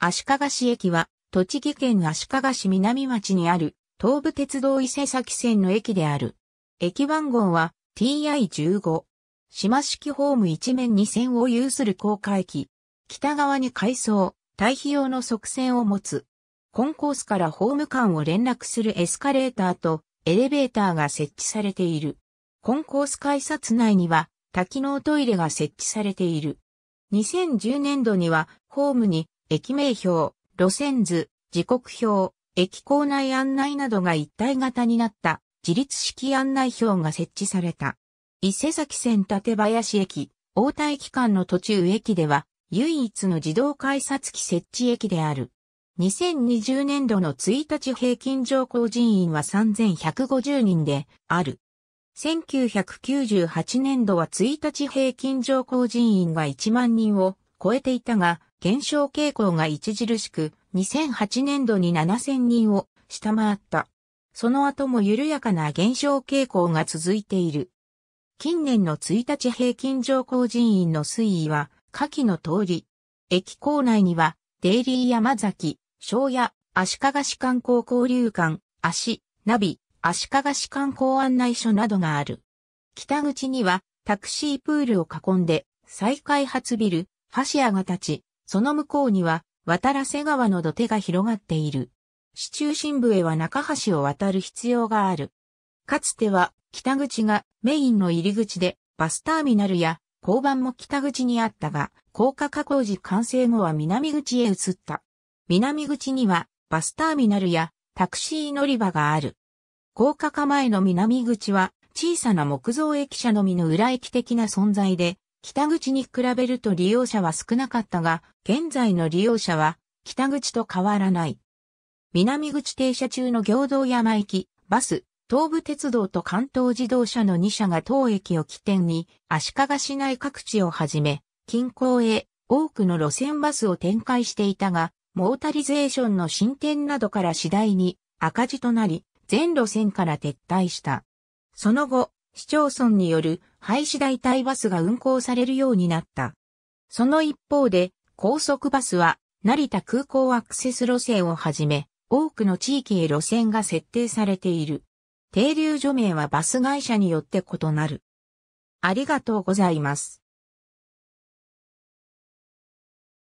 足利市駅は、栃木県足利市南町にある、東武鉄道伊勢崎線の駅である。駅番号は TI15。島式ホーム一面2線を有する高架駅。北側に改装、対比用の側線を持つ。コンコースからホーム間を連絡するエスカレーターとエレベーターが設置されている。コンコース改札内には多機能トイレが設置されている。2010年度にはホームに駅名表、路線図、時刻表、駅構内案内などが一体型になった自立式案内表が設置された。伊勢崎線立林駅、大田駅間の途中駅では唯一の自動改札機設置駅である。2020年度の1日平均乗降人員は3150人である。1998年度は1日平均乗降人員が1万人を超えていたが、減少傾向が著しく、2008年度に7000人を下回った。その後も緩やかな減少傾向が続いている。近年の1日平均上降人員の推移は、下記の通り。駅構内には、デイリー山崎、昭屋、足利市観光交流館、足、ナビ、足利市観光案内所などがある。北口には、タクシープールを囲んで、再開発ビル、ファシアが立ち、その向こうには、渡良瀬川の土手が広がっている。市中心部へは中橋を渡る必要がある。かつては、北口がメインの入り口で、バスターミナルや交番も北口にあったが、高架加工時完成後は南口へ移った。南口にはバスターミナルやタクシー乗り場がある。高架化前の南口は小さな木造駅舎のみの裏駅的な存在で、北口に比べると利用者は少なかったが、現在の利用者は北口と変わらない。南口停車中の行道山駅、バス、東武鉄道と関東自動車の2社が当駅を起点に、足利市内各地をはじめ、近郊へ多くの路線バスを展開していたが、モータリゼーションの進展などから次第に赤字となり、全路線から撤退した。その後、市町村による廃止代替バスが運行されるようになった。その一方で、高速バスは、成田空港アクセス路線をはじめ、多くの地域へ路線が設定されている。停留所名はバス会社によって異なる。ありがとうございます。